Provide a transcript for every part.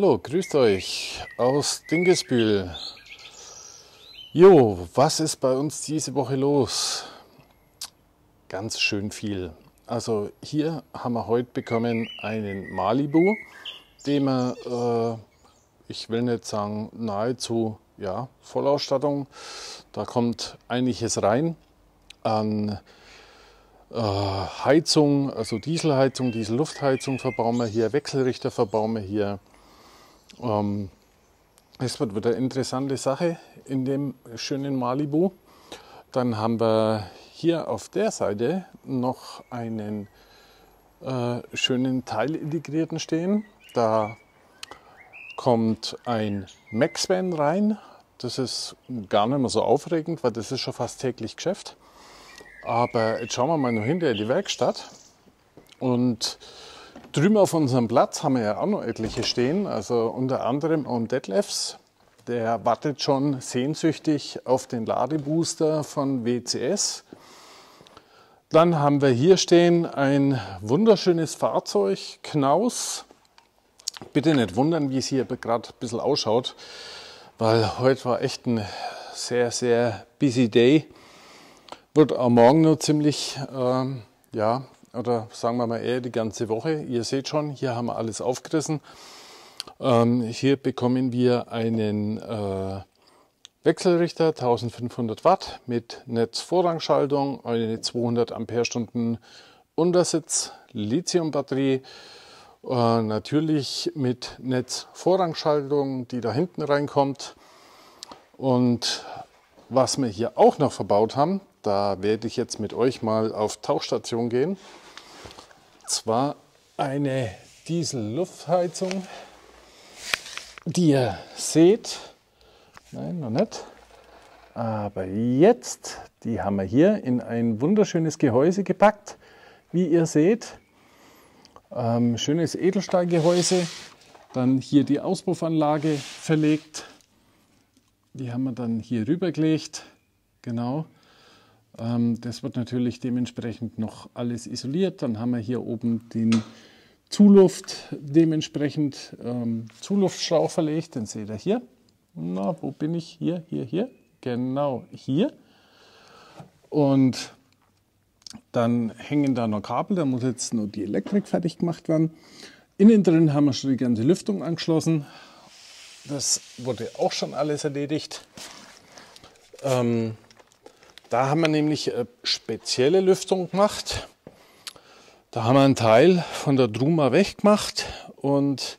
Hallo, grüßt euch aus Dingesbühl. Jo, was ist bei uns diese Woche los? Ganz schön viel. Also hier haben wir heute bekommen einen Malibu, den wir, äh, ich will nicht sagen nahezu, ja, Vollausstattung. Da kommt einiges rein an äh, Heizung, also Dieselheizung, Dieselluftheizung verbauen wir hier, Wechselrichter verbauen wir hier, ähm, es wird wieder eine interessante Sache in dem schönen Malibu. Dann haben wir hier auf der Seite noch einen äh, schönen Teil integrierten stehen. Da kommt ein Max-Van rein. Das ist gar nicht mehr so aufregend, weil das ist schon fast täglich Geschäft. Aber jetzt schauen wir mal noch hinter die Werkstatt. Und Drüben auf unserem Platz haben wir ja auch noch etliche stehen, also unter anderem am Detlefs. Der wartet schon sehnsüchtig auf den Ladebooster von WCS. Dann haben wir hier stehen ein wunderschönes Fahrzeug, Knaus. Bitte nicht wundern, wie es hier gerade ein bisschen ausschaut, weil heute war echt ein sehr, sehr busy day. Wird auch Morgen noch ziemlich ähm, ja, oder sagen wir mal eher die ganze Woche. Ihr seht schon, hier haben wir alles aufgerissen. Ähm, hier bekommen wir einen äh, Wechselrichter 1500 Watt mit Netzvorrangschaltung, eine 200 Ampere-Stunden Untersitz, Lithiumbatterie, äh, natürlich mit Netzvorrangschaltung, die da hinten reinkommt. Und was wir hier auch noch verbaut haben, da werde ich jetzt mit euch mal auf Tauchstation gehen. Zwar eine Diesel-Luftheizung, die ihr seht. Nein, noch nicht. Aber jetzt, die haben wir hier in ein wunderschönes Gehäuse gepackt, wie ihr seht. Ähm, schönes Edelstahlgehäuse. Dann hier die Auspuffanlage verlegt. Die haben wir dann hier rübergelegt. Genau. Ähm, das wird natürlich dementsprechend noch alles isoliert. Dann haben wir hier oben den Zuluft dementsprechend ähm, Zuluftschlauch verlegt. Den seht ihr hier. Na, wo bin ich? Hier, hier, hier. Genau hier. Und dann hängen da noch Kabel. Da muss jetzt nur die Elektrik fertig gemacht werden. Innen drin haben wir schon die ganze Lüftung angeschlossen. Das wurde auch schon alles erledigt. Ähm, da haben wir nämlich eine äh, spezielle Lüftung gemacht. Da haben wir einen Teil von der Druma weggemacht und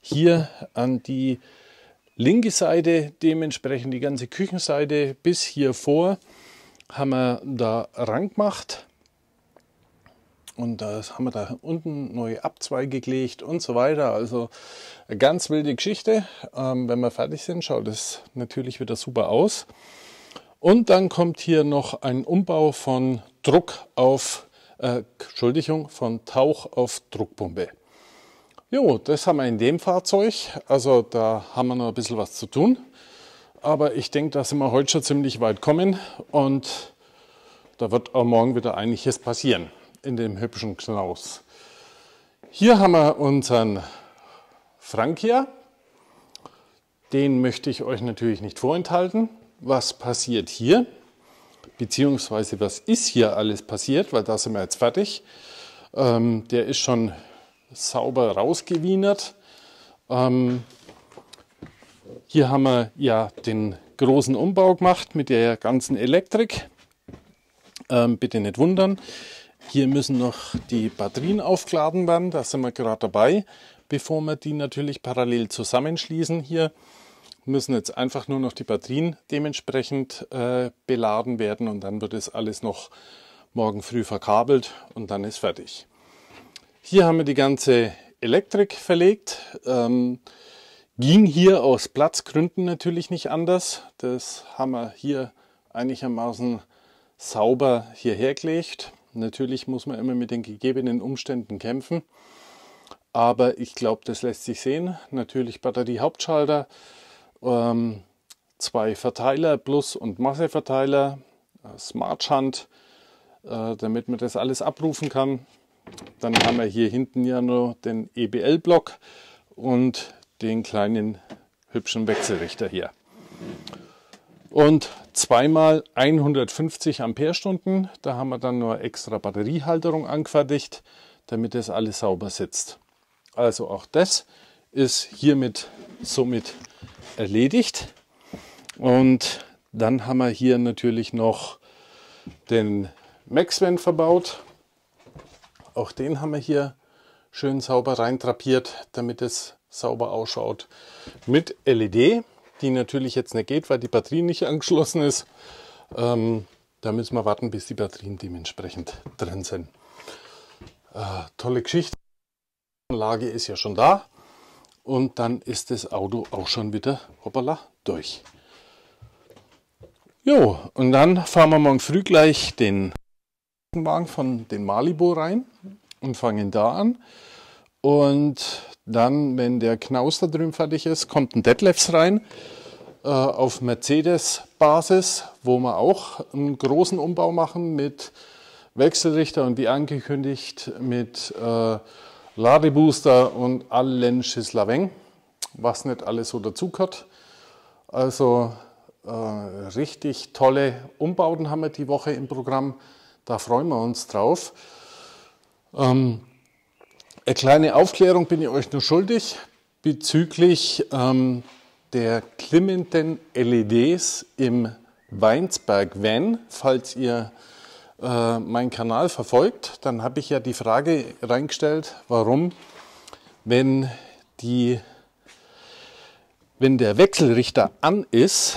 hier an die linke Seite, dementsprechend die ganze Küchenseite bis hier vor, haben wir da ran gemacht. Und das haben wir da unten neue Abzweige gelegt und so weiter. Also eine ganz wilde Geschichte. Ähm, wenn wir fertig sind, schaut es natürlich wieder super aus. Und dann kommt hier noch ein Umbau von Druck auf, äh, Entschuldigung, von Tauch auf Druckpumpe. Jo, das haben wir in dem Fahrzeug. Also da haben wir noch ein bisschen was zu tun. Aber ich denke, da sind wir heute schon ziemlich weit kommen und da wird auch morgen wieder einiges passieren in dem hübschen Knaus. Hier haben wir unseren Frank hier. Den möchte ich euch natürlich nicht vorenthalten was passiert hier, beziehungsweise was ist hier alles passiert, weil da sind wir jetzt fertig. Ähm, der ist schon sauber rausgewienert. Ähm, hier haben wir ja den großen Umbau gemacht mit der ganzen Elektrik. Ähm, bitte nicht wundern. Hier müssen noch die Batterien aufgeladen werden. Da sind wir gerade dabei, bevor wir die natürlich parallel zusammenschließen hier müssen jetzt einfach nur noch die Batterien dementsprechend äh, beladen werden und dann wird es alles noch morgen früh verkabelt und dann ist fertig. Hier haben wir die ganze Elektrik verlegt. Ähm, ging hier aus Platzgründen natürlich nicht anders. Das haben wir hier einigermaßen sauber hierher gelegt. Natürlich muss man immer mit den gegebenen Umständen kämpfen. Aber ich glaube, das lässt sich sehen. Natürlich Batterie-Hauptschalter ähm, zwei Verteiler, Plus- und Masseverteiler, äh, Smart Shunt, äh, damit man das alles abrufen kann. Dann haben wir hier hinten ja nur den EBL-Block und den kleinen hübschen Wechselrichter hier. Und zweimal 150 Amperestunden. Da haben wir dann nur extra Batteriehalterung angefertigt, damit das alles sauber sitzt. Also auch das ist hiermit somit erledigt. Und dann haben wir hier natürlich noch den Maxven verbaut. Auch den haben wir hier schön sauber reintrapiert, damit es sauber ausschaut. Mit LED, die natürlich jetzt nicht geht, weil die Batterie nicht angeschlossen ist. Ähm, da müssen wir warten, bis die Batterien dementsprechend drin sind. Äh, tolle Geschichte. Die Anlage ist ja schon da und dann ist das Auto auch schon wieder hoppala, durch. Jo, und dann fahren wir morgen früh gleich den Wagen von den Malibu rein und fangen da an. Und dann, wenn der Knaus da drüben fertig ist, kommt ein Detlefs rein äh, auf Mercedes-Basis, wo wir auch einen großen Umbau machen mit Wechselrichter und wie angekündigt mit äh, Ladebooster und allen Schisslaweng, was nicht alles so dazugehört. Also äh, richtig tolle Umbauten haben wir die Woche im Programm. Da freuen wir uns drauf. Ähm, eine kleine Aufklärung bin ich euch nur schuldig bezüglich ähm, der glimmenden LEDs im Weinsberg Van, falls ihr äh, meinen Kanal verfolgt, dann habe ich ja die Frage reingestellt, warum, wenn, die, wenn der Wechselrichter an ist,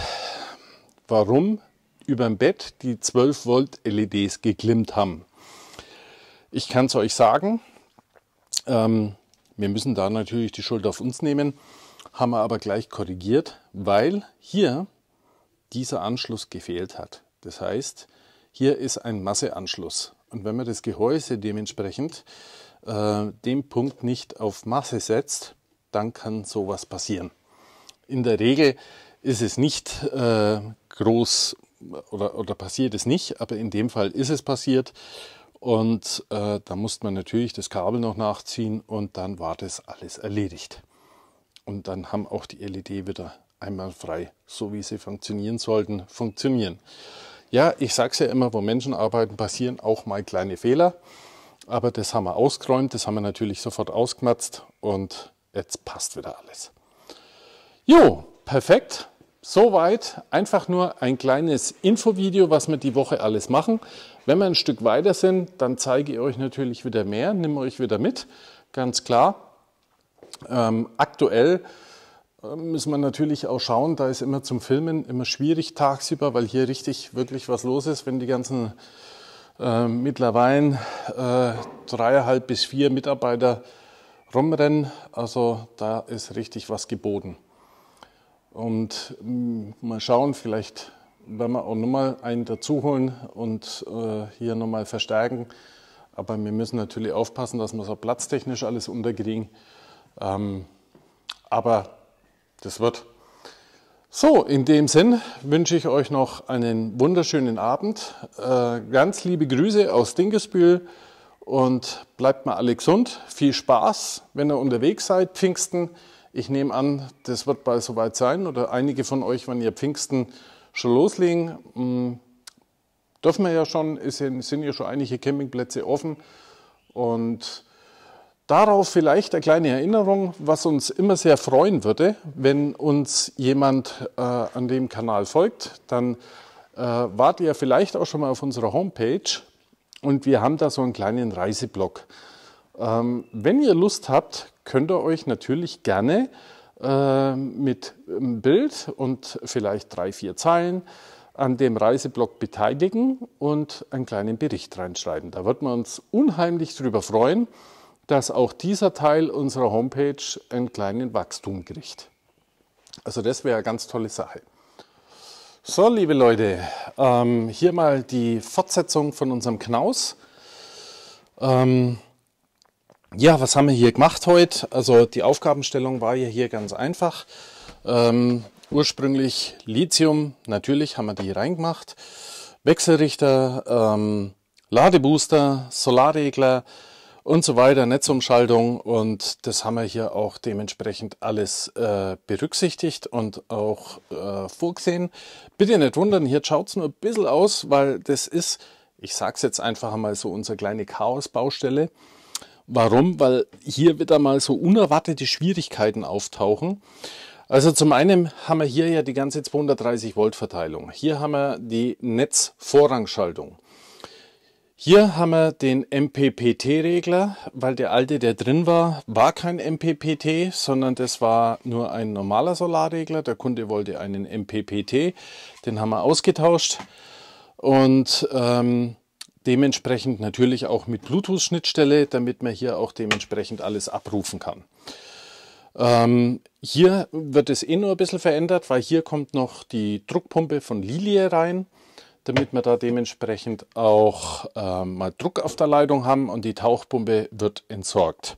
warum über dem Bett die 12 Volt LEDs geglimmt haben. Ich kann es euch sagen, ähm, wir müssen da natürlich die Schuld auf uns nehmen, haben wir aber gleich korrigiert, weil hier dieser Anschluss gefehlt hat. Das heißt, hier ist ein Masseanschluss. Und wenn man das Gehäuse dementsprechend äh, dem Punkt nicht auf Masse setzt, dann kann sowas passieren. In der Regel ist es nicht äh, groß oder, oder passiert es nicht, aber in dem Fall ist es passiert. Und äh, da musste man natürlich das Kabel noch nachziehen und dann war das alles erledigt. Und dann haben auch die LED wieder einmal frei, so wie sie funktionieren sollten, funktionieren. Ja, ich sage es ja immer, wo Menschen arbeiten, passieren auch mal kleine Fehler. Aber das haben wir ausgeräumt, das haben wir natürlich sofort ausgematzt und jetzt passt wieder alles. Jo, perfekt. Soweit einfach nur ein kleines Infovideo, was wir die Woche alles machen. Wenn wir ein Stück weiter sind, dann zeige ich euch natürlich wieder mehr, nehme euch wieder mit, ganz klar. Ähm, aktuell ähm, müssen wir natürlich auch schauen, da ist immer zum Filmen immer schwierig tagsüber, weil hier richtig wirklich was los ist, wenn die ganzen äh, mittlerweile äh, dreieinhalb bis vier Mitarbeiter rumrennen. Also da ist richtig was geboten. Und mh, mm, mal schauen, vielleicht werden wir auch nochmal einen dazuholen und äh, hier nochmal verstärken. Aber wir müssen natürlich aufpassen, dass wir so platztechnisch alles unterkriegen. Ähm, aber das wird. So, in dem Sinn wünsche ich euch noch einen wunderschönen Abend. Äh, ganz liebe Grüße aus Dingesbühl und bleibt mal alle gesund. Viel Spaß, wenn ihr unterwegs seid, Pfingsten. Ich nehme an, das wird bald soweit sein oder einige von euch, wenn ihr Pfingsten schon loslegen, hm, dürfen wir ja schon, sind ja schon einige Campingplätze offen und Darauf vielleicht eine kleine Erinnerung, was uns immer sehr freuen würde, wenn uns jemand äh, an dem Kanal folgt, dann äh, wart ihr vielleicht auch schon mal auf unserer Homepage und wir haben da so einen kleinen Reiseblog. Ähm, wenn ihr Lust habt, könnt ihr euch natürlich gerne äh, mit einem Bild und vielleicht drei, vier Zeilen an dem Reiseblog beteiligen und einen kleinen Bericht reinschreiben. Da wird man uns unheimlich drüber freuen dass auch dieser Teil unserer Homepage einen kleinen Wachstum kriegt. Also das wäre eine ganz tolle Sache. So, liebe Leute, ähm, hier mal die Fortsetzung von unserem Knaus. Ähm, ja, was haben wir hier gemacht heute? Also die Aufgabenstellung war ja hier ganz einfach. Ähm, ursprünglich Lithium, natürlich haben wir die reingemacht. Wechselrichter, ähm, Ladebooster, Solarregler, und so weiter, Netzumschaltung und das haben wir hier auch dementsprechend alles äh, berücksichtigt und auch äh, vorgesehen. Bitte nicht wundern, hier schaut es nur ein bisschen aus, weil das ist, ich sage es jetzt einfach mal so, unsere kleine Chaos-Baustelle. Warum? Weil hier wieder mal so unerwartete Schwierigkeiten auftauchen. Also zum einen haben wir hier ja die ganze 230 Volt Verteilung. Hier haben wir die Netzvorrangschaltung. Hier haben wir den MPPT-Regler, weil der alte, der drin war, war kein MPPT, sondern das war nur ein normaler Solarregler. Der Kunde wollte einen MPPT, den haben wir ausgetauscht und ähm, dementsprechend natürlich auch mit Bluetooth-Schnittstelle, damit man hier auch dementsprechend alles abrufen kann. Ähm, hier wird es eh nur ein bisschen verändert, weil hier kommt noch die Druckpumpe von Lilie rein damit wir da dementsprechend auch äh, mal Druck auf der Leitung haben und die Tauchpumpe wird entsorgt.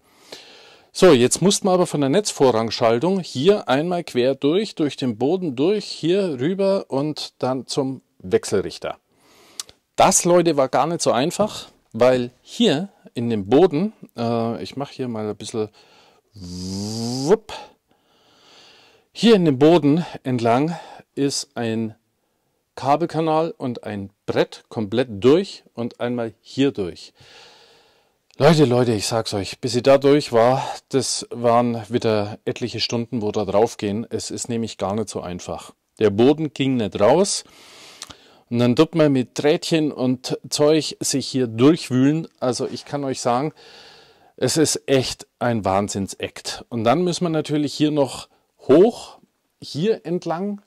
So, jetzt mussten wir aber von der Netzvorrangschaltung hier einmal quer durch, durch den Boden durch, hier rüber und dann zum Wechselrichter. Das, Leute, war gar nicht so einfach, weil hier in dem Boden, äh, ich mache hier mal ein bisschen, wupp, hier in dem Boden entlang ist ein Kabelkanal und ein Brett komplett durch und einmal hier durch. Leute, Leute, ich sag's euch, bis sie da durch war, das waren wieder etliche Stunden, wo da draufgehen. Es ist nämlich gar nicht so einfach. Der Boden ging nicht raus. Und dann tut man mit Drähtchen und Zeug sich hier durchwühlen. Also ich kann euch sagen, es ist echt ein Wahnsinnsakt. Und dann müssen wir natürlich hier noch hoch, hier entlang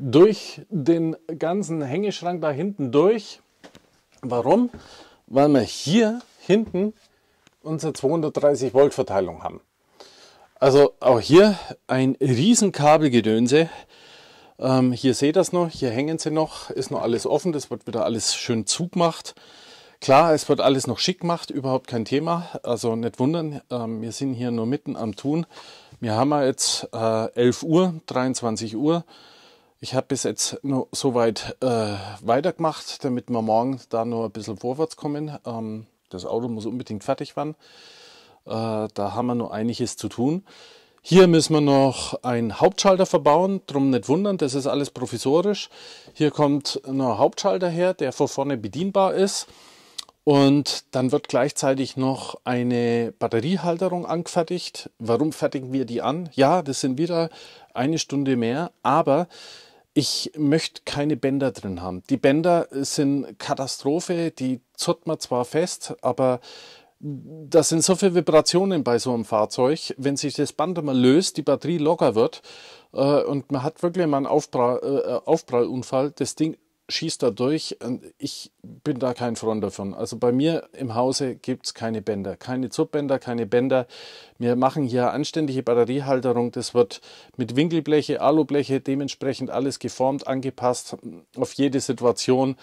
durch den ganzen Hängeschrank da hinten durch. Warum? Weil wir hier hinten unsere 230 Volt Verteilung haben. Also auch hier ein riesen Kabelgedönse. Ähm, hier seht ihr es noch, hier hängen sie noch, ist noch alles offen, das wird wieder alles schön zugemacht. Klar, es wird alles noch schick gemacht, überhaupt kein Thema. Also nicht wundern, ähm, wir sind hier nur mitten am Tun. Wir haben ja jetzt äh, 11 Uhr, 23 Uhr. Ich habe bis jetzt nur so weit äh, weitergemacht, damit wir morgen da nur ein bisschen vorwärts kommen. Ähm, das Auto muss unbedingt fertig werden. Äh, da haben wir noch einiges zu tun. Hier müssen wir noch einen Hauptschalter verbauen, drum nicht wundern, das ist alles provisorisch. Hier kommt noch ein Hauptschalter her, der von vorne bedienbar ist. Und dann wird gleichzeitig noch eine Batteriehalterung angefertigt. Warum fertigen wir die an? Ja, das sind wieder eine Stunde mehr, aber ich möchte keine Bänder drin haben. Die Bänder sind Katastrophe, die zurrt man zwar fest, aber da sind so viele Vibrationen bei so einem Fahrzeug. Wenn sich das Band einmal löst, die Batterie locker wird äh, und man hat wirklich mal einen Aufprall, äh, Aufprallunfall, das Ding schießt da durch. Ich bin da kein Freund davon. Also bei mir im Hause gibt es keine Bänder, keine Zubbänder, keine Bänder. Wir machen hier anständige Batteriehalterung. Das wird mit Winkelbleche, Alubleche dementsprechend alles geformt, angepasst auf jede Situation.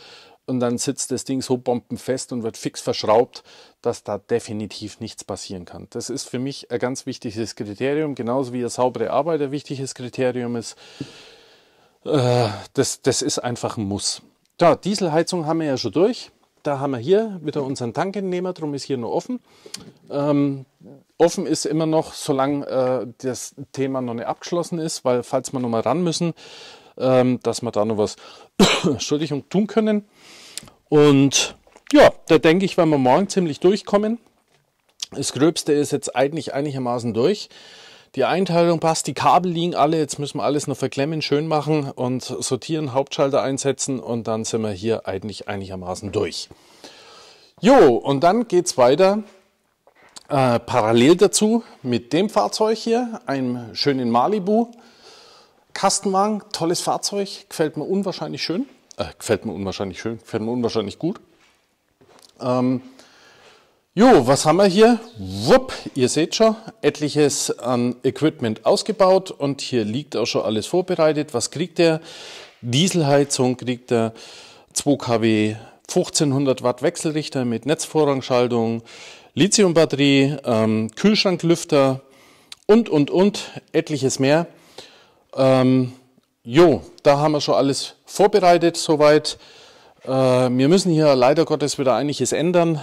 Und dann sitzt das Ding so bombenfest und wird fix verschraubt, dass da definitiv nichts passieren kann. Das ist für mich ein ganz wichtiges Kriterium, genauso wie eine saubere Arbeit ein wichtiges Kriterium ist. Äh, das, das ist einfach ein Muss. Ja, Dieselheizung haben wir ja schon durch. Da haben wir hier wieder unseren Tankentnehmer, darum ist hier nur offen. Ähm, offen ist immer noch, solange äh, das Thema noch nicht abgeschlossen ist, weil falls wir nochmal ran müssen, ähm, dass wir da noch was Entschuldigung, tun können. Und ja, da denke ich, werden wir morgen ziemlich durchkommen. Das Gröbste ist jetzt eigentlich einigermaßen durch. Die Einteilung passt, die Kabel liegen alle, jetzt müssen wir alles noch verklemmen, schön machen und sortieren, Hauptschalter einsetzen und dann sind wir hier eigentlich einigermaßen durch. Jo, und dann geht es weiter äh, parallel dazu mit dem Fahrzeug hier, einem schönen Malibu. Kastenwagen, tolles Fahrzeug, gefällt mir unwahrscheinlich schön. Äh, gefällt mir unwahrscheinlich schön, gefällt mir unwahrscheinlich gut. Ähm, Jo, was haben wir hier? Wupp, ihr seht schon, etliches an Equipment ausgebaut und hier liegt auch schon alles vorbereitet. Was kriegt er? Dieselheizung kriegt er, 2 kW 1500 Watt Wechselrichter mit Netzvorrangschaltung, Lithiumbatterie, ähm, Kühlschranklüfter und, und, und, etliches mehr. Ähm, jo, da haben wir schon alles vorbereitet soweit. Äh, wir müssen hier leider Gottes wieder einiges ändern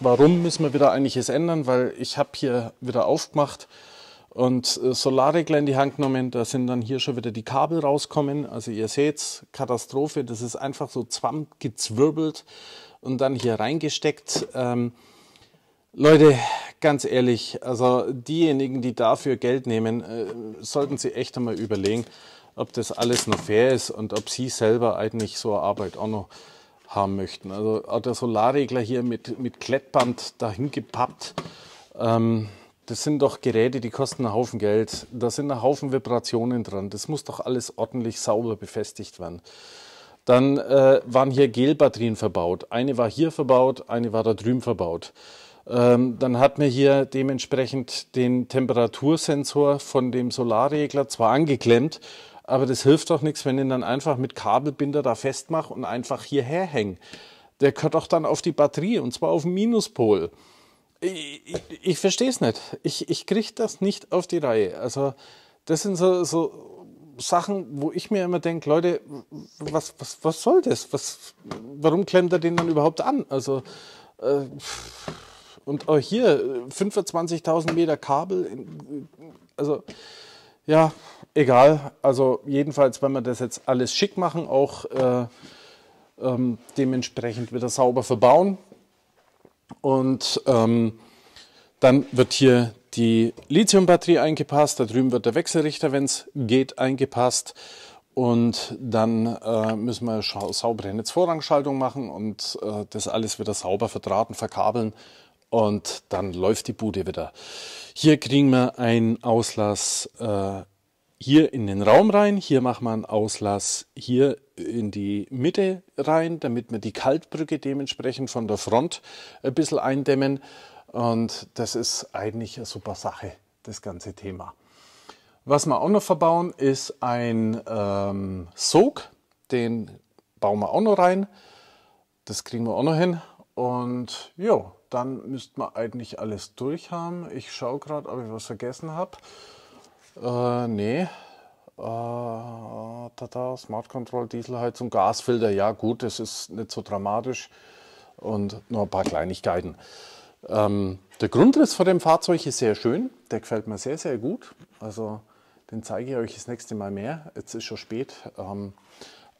warum müssen wir wieder eigentlich es ändern, weil ich habe hier wieder aufgemacht und äh, Solarregler in die Hand genommen, da sind dann hier schon wieder die Kabel rauskommen. Also ihr seht, Katastrophe, das ist einfach so zwammt gezwirbelt und dann hier reingesteckt. Ähm, Leute, ganz ehrlich, also diejenigen, die dafür Geld nehmen, äh, sollten sie echt einmal überlegen, ob das alles noch fair ist und ob sie selber eigentlich so eine Arbeit auch noch haben möchten. Also auch der Solarregler hier mit, mit Klettband dahin gepappt. Ähm, das sind doch Geräte, die kosten einen Haufen Geld. Da sind ein Haufen Vibrationen dran. Das muss doch alles ordentlich sauber befestigt werden. Dann äh, waren hier Gelbatterien verbaut. Eine war hier verbaut, eine war da drüben verbaut. Ähm, dann hat man hier dementsprechend den Temperatursensor von dem Solarregler zwar angeklemmt, aber das hilft doch nichts, wenn ich ihn dann einfach mit Kabelbinder da festmache und einfach hierher hänge. Der gehört doch dann auf die Batterie und zwar auf den Minuspol. Ich, ich, ich verstehe es nicht. Ich, ich kriege das nicht auf die Reihe. Also, das sind so, so Sachen, wo ich mir immer denke, Leute, was, was, was soll das? Was, warum klemmt er den dann überhaupt an? Also, äh, und auch hier 25.000 Meter Kabel, also ja, egal, also jedenfalls, wenn wir das jetzt alles schick machen, auch äh, ähm, dementsprechend wieder sauber verbauen. Und ähm, dann wird hier die Lithiumbatterie eingepasst, da drüben wird der Wechselrichter, wenn es geht, eingepasst. Und dann äh, müssen wir saubere Netzvorrangschaltung machen und äh, das alles wieder sauber verdrahten, verkabeln. Und dann läuft die Bude wieder. Hier kriegen wir einen Auslass äh, hier in den Raum rein, hier macht man Auslass hier in die Mitte rein, damit wir die Kaltbrücke dementsprechend von der Front ein bisschen eindämmen. Und das ist eigentlich eine super Sache, das ganze Thema. Was wir auch noch verbauen, ist ein ähm, Sog. Den bauen wir auch noch rein. Das kriegen wir auch noch hin. Und ja, dann müsste man eigentlich alles durch haben. Ich schaue gerade, ob ich was vergessen habe. Äh, nee. Uh, tata, Smart Control Dieselheizung, Gasfilter, ja gut, das ist nicht so dramatisch und nur ein paar Kleinigkeiten. Ähm, der Grundriss von dem Fahrzeug ist sehr schön, der gefällt mir sehr, sehr gut. Also den zeige ich euch das nächste Mal mehr, jetzt ist schon spät. Ähm,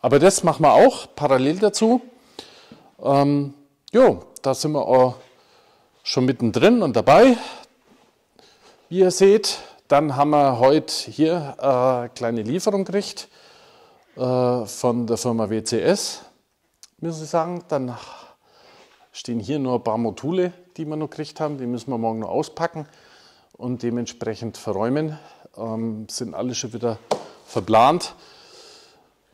aber das machen wir auch parallel dazu. Ähm, jo, da sind wir auch schon mittendrin und dabei. Wie ihr seht, dann haben wir heute hier eine äh, kleine Lieferung gekriegt äh, von der Firma WCS, muss ich sagen. Dann stehen hier nur ein paar Module, die wir noch gekriegt haben. Die müssen wir morgen noch auspacken und dementsprechend verräumen. Ähm, sind alle schon wieder verplant.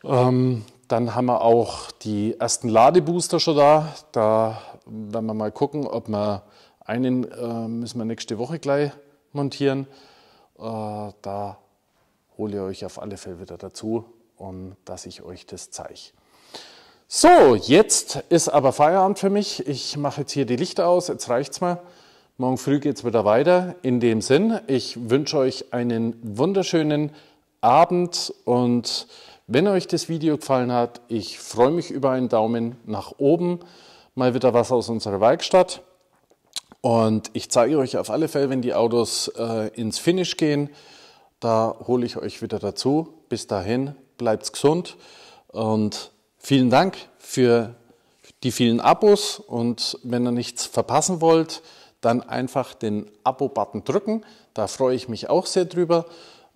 Ähm, dann haben wir auch die ersten Ladebooster schon da. Da werden wir mal gucken, ob wir einen äh, müssen wir nächste Woche gleich montieren. Äh, da hole ich euch auf alle Fälle wieder dazu und dass ich euch das zeige. So, jetzt ist aber Feierabend für mich. Ich mache jetzt hier die Lichter aus, jetzt reicht's mal. Morgen früh geht es wieder weiter. In dem Sinn, ich wünsche euch einen wunderschönen Abend und wenn euch das Video gefallen hat, ich freue mich über einen Daumen nach oben. Mal wieder was aus unserer Werkstatt. Und ich zeige euch auf alle Fälle, wenn die Autos äh, ins Finish gehen, da hole ich euch wieder dazu. Bis dahin, bleibt's gesund und vielen Dank für die vielen Abos und wenn ihr nichts verpassen wollt, dann einfach den Abo-Button drücken. Da freue ich mich auch sehr drüber.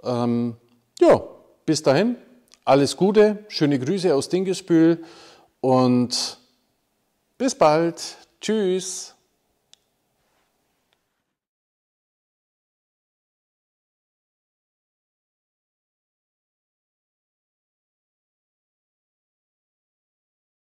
Ähm, ja, bis dahin, alles Gute, schöne Grüße aus Dingespül und bis bald. Tschüss.